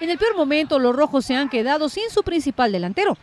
En el peor momento, los rojos se han quedado sin su principal delantero.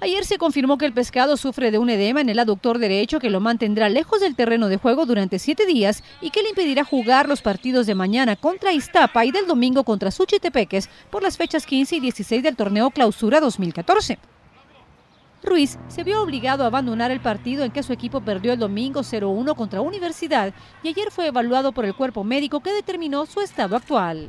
Ayer se confirmó que el pescado sufre de un edema en el aductor derecho que lo mantendrá lejos del terreno de juego durante siete días y que le impedirá jugar los partidos de mañana contra Iztapa y del domingo contra Suchitepeques por las fechas 15 y 16 del torneo Clausura 2014. Ruiz se vio obligado a abandonar el partido en que su equipo perdió el domingo 0-1 contra Universidad y ayer fue evaluado por el cuerpo médico que determinó su estado actual.